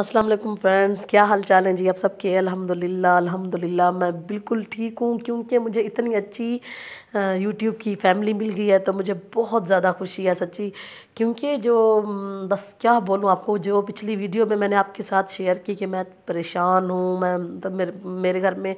अस्सलाम वालेकुम फ्रेंड्स क्या हाल चाल है जी आप के अल्हम्दुलिल्लाह अल्हम्दुलिल्लाह मैं बिल्कुल ठीक हूँ क्योंकि मुझे इतनी अच्छी यूट्यूब की फैमिली मिल गई है तो मुझे बहुत ज़्यादा खुशी है सच्ची क्योंकि जो बस क्या बोलूँ आपको जो पिछली वीडियो में मैंने आपके साथ शेयर की कि मैं परेशान हूँ मैं मतलब मेरे मेरे घर में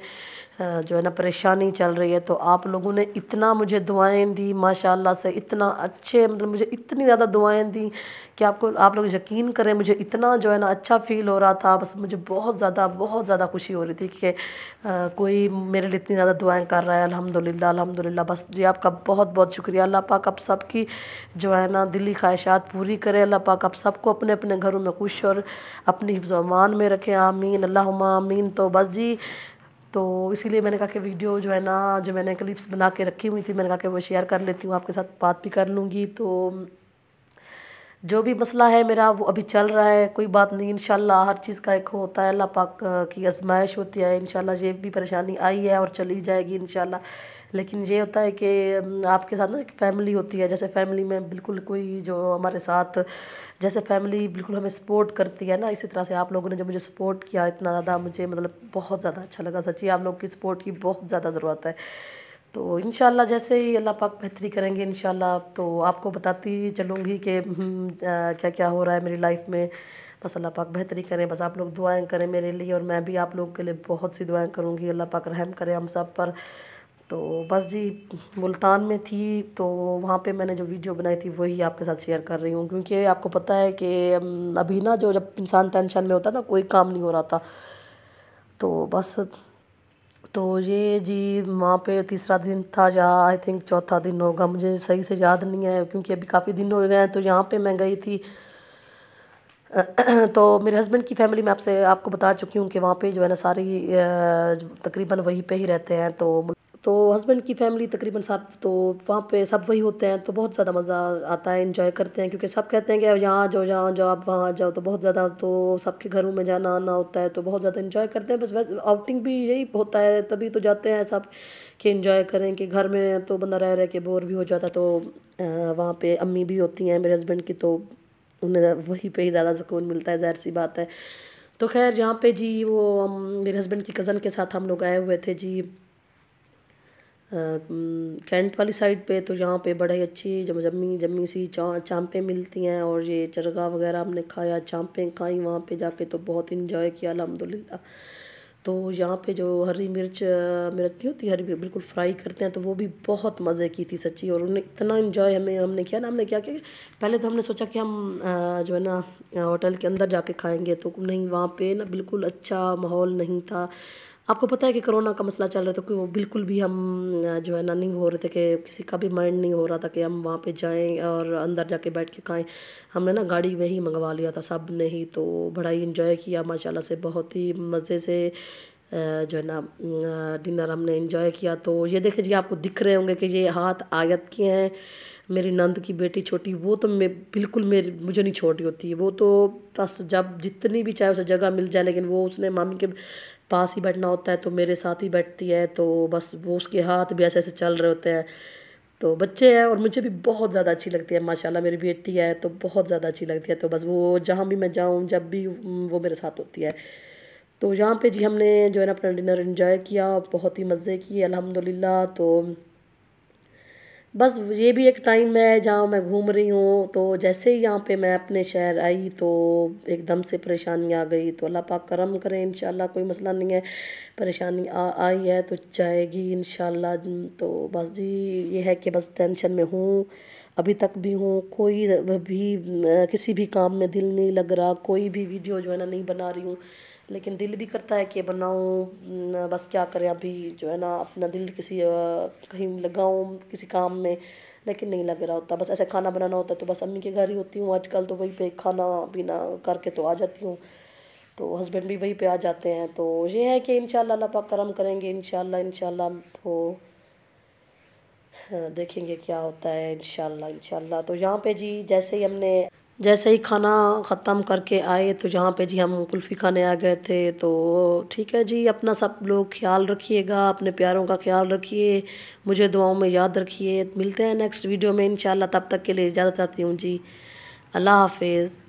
जो है ना परेशानी चल रही है तो आप लोगों ने इतना मुझे दुआएं दी माशाल्लाह से इतना अच्छे मतलब मुझे इतनी ज़्यादा दुआएं दी कि आपको आप लोग यकीन करें मुझे इतना जो है ना अच्छा फ़ील हो रहा था बस मुझे बहुत ज़्यादा बहुत ज़्यादा खुशी हो रही थी कि आ, कोई मेरे लिए इतनी ज़्यादा दुआएँ कर रहा है अलहमदिल्ला अलहमदिल्ला बस जी आपका बहुत बहुत शुक्रिया अल्लाह पाक आप सबकी जो है ना दिल्ली खाए ख्वाहिशात पूरी करें अल्लाह पाक आप सबको अपने अपने घरों में खुश और अपनी हिफ्जमान में रखें आमीन अल्लाह आमीन तो बस जी तो इसीलिए मैंने कहा कि वीडियो जो है ना जो मैंने क्लिप्स बना के रखी हुई थी मैंने कहा कि वो शेयर कर लेती हूँ आपके साथ बात भी कर लूँगी तो जो भी मसला है मेरा वो अभी चल रहा है कोई बात नहीं इन हर चीज़ का एक होता है अल्लाह पाक की आजमाइश होती है इन ये भी परेशानी आई है और चली जाएगी इन लेकिन ये होता है कि आपके साथ ना एक फैमिली होती है जैसे फैमिली में बिल्कुल कोई जो हमारे साथ जैसे फैमिली बिल्कुल हमें सपोर्ट करती है ना इसी तरह से आप लोगों ने जो मुझे सपोर्ट किया इतना ज़्यादा मुझे मतलब बहुत ज़्यादा अच्छा लगा सच्ची आप लोग की सपोर्ट की बहुत ज़्यादा ज़रूरत है तो इन जैसे ही अल्लाह पाक बेहतरी करेंगे इन तो आपको बताती चलूँगी कि हम्म, क्या क्या हो रहा है मेरी लाइफ में बस अल्लाह पाक बेहतरी करें बस आप लोग दुआएं करें मेरे लिए और मैं भी आप लोगों के लिए बहुत सी दुआएं करूँगी अल्लाह पाक रहम करे हम सब पर तो बस जी मुल्तान में थी तो वहाँ पे मैंने जो वीडियो बनाई थी वही आपके साथ शेयर कर रही हूँ क्योंकि आपको पता है कि अभी ना जो जब इंसान टेंशन में होता है ना कोई काम नहीं हो रहा था तो बस तो ये जी वहाँ पे तीसरा दिन था या आई थिंक चौथा दिन होगा मुझे सही से याद नहीं है क्योंकि अभी काफ़ी दिन हो गए हैं तो यहाँ पे मैं गई थी तो मेरे हस्बैंड की फैमिली मैं आपसे आपको बता चुकी हूँ कि वहाँ पे जो है ना सारी तकरीबन वहीं पे ही रहते हैं तो तो हस्बैंड की फैमिली तकरीबन सब तो वहाँ पे सब वही होते हैं तो बहुत ज़्यादा मज़ा आता है इन्जॉय करते हैं क्योंकि सब कहते हैं कि यहाँ जाओ जहाँ जाओ आप वहाँ जाओ तो बहुत ज़्यादा तो सबके घरों में जाना आना होता है तो बहुत ज़्यादा इन्जॉय करते हैं बस वैसे आउटिंग भी यही होता है तभी तो जाते हैं सब कि इन्जॉय करें कि घर में तो बंदा रह रह के बोर भी हो जाता तो वहाँ पर अम्मी भी होती हैं मेरे हस्बैंड की तो उन्हें वहीं पर ही ज़्यादा सुकून मिलता है ज़ाहिर सी बात है तो खैर यहाँ पे जी वो हम मेरे हस्बैंड की कज़न के साथ हम लोग आए हुए थे जी कैंट वाली साइड पे तो यहाँ पे बड़ा ही अच्छी जब जमी जमी सी चा चांपे मिलती हैं और ये चरगा वगैरह हमने खाया चांपे खाई वहाँ पे जाके तो बहुत इन्जॉय किया अलहमदिल्ला तो यहाँ पे जो हरी मिर्च मिर्च नहीं होती हरी बिल्कुल फ्राई करते हैं तो वो भी बहुत मज़े की थी सच्ची और उन्हें इतना इन्जॉय हमें हमने किया ना हमने क्या किया पहले तो हमने सोचा कि हम जो है ना होटल के अंदर जाके खाएंगे तो नहीं वहाँ पे ना बिल्कुल अच्छा माहौल नहीं था आपको पता है कि कोरोना का मसला चल रहा था कि वो बिल्कुल भी हम जो है ना नहीं हो रहे थे कि किसी का भी माइंड नहीं हो रहा था कि हम वहाँ पे जाएं और अंदर जाके बैठ के खाएं हमने ना गाड़ी वही मंगवा लिया था सब ने ही तो बड़ा ही इन्जॉय किया माशाल्लाह से बहुत ही मज़े से जो है ना डिनर हमने इन्जॉय किया तो ये देखें जी आपको दिख रहे होंगे कि ये हाथ आयत के हैं मेरी नंद की बेटी छोटी वो तो मैं बिल्कुल मेरी मुझे नहीं छोटी होती है वो तो बस जब जितनी भी चाहे उसे जगह मिल जाए लेकिन वो उसने मामी के पास ही बैठना होता है तो मेरे साथ ही बैठती है तो बस वो उसके हाथ भी ऐसे ऐसे चल रहे होते हैं तो बच्चे हैं और मुझे भी बहुत ज़्यादा अच्छी लगती है माशाल्लाह मेरी बेटी है तो बहुत ज़्यादा अच्छी लगती है तो बस वो जहाँ भी मैं जाऊँ जब भी वो मेरे साथ होती है तो यहाँ पे जी हमने जो है ना अपना डिनर इन्जॉय किया बहुत ही मज़े किए अलहमदिल्ला तो बस ये भी एक टाइम है जहाँ मैं घूम रही हूँ तो जैसे ही यहाँ पे मैं अपने शहर आई तो एकदम से परेशानी आ गई तो अल्लाह पाक करम करें इन कोई मसला नहीं है परेशानी आ, आई है तो जाएगी इन तो बस जी ये है कि बस टेंशन में हूँ अभी तक भी हूँ कोई भी किसी भी काम में दिल नहीं लग रहा कोई भी वीडियो जो है ना नहीं बना रही हूँ लेकिन दिल भी करता है कि बनाऊँ बस क्या करें अभी जो है ना अपना दिल किसी कहीं लगाऊँ किसी काम में लेकिन नहीं लग रहा होता बस ऐसा खाना बनाना होता है तो बस अम्मी के घर ही होती हूँ आजकल तो वहीं पे खाना पीना करके तो आ जाती हूँ तो हस्बैंड भी वहीं पे आ जाते हैं तो ये है कि इन अल्लाह पाक करम करेंगे इन इन तो हाँ, देखेंगे क्या होता है इन इन तो यहाँ पे जी जैसे ही हमने जैसे ही खाना ख़त्म करके आए तो जहाँ पे जी हम कुल्फ़ी खाने आ गए थे तो ठीक है जी अपना सब लोग ख्याल रखिएगा अपने प्यारों का ख्याल रखिए मुझे दुआओं में याद रखिए मिलते हैं नेक्स्ट वीडियो में इन तब तक के लिए इजाज़त चाहती हूँ जी अल्लाह हाफिज़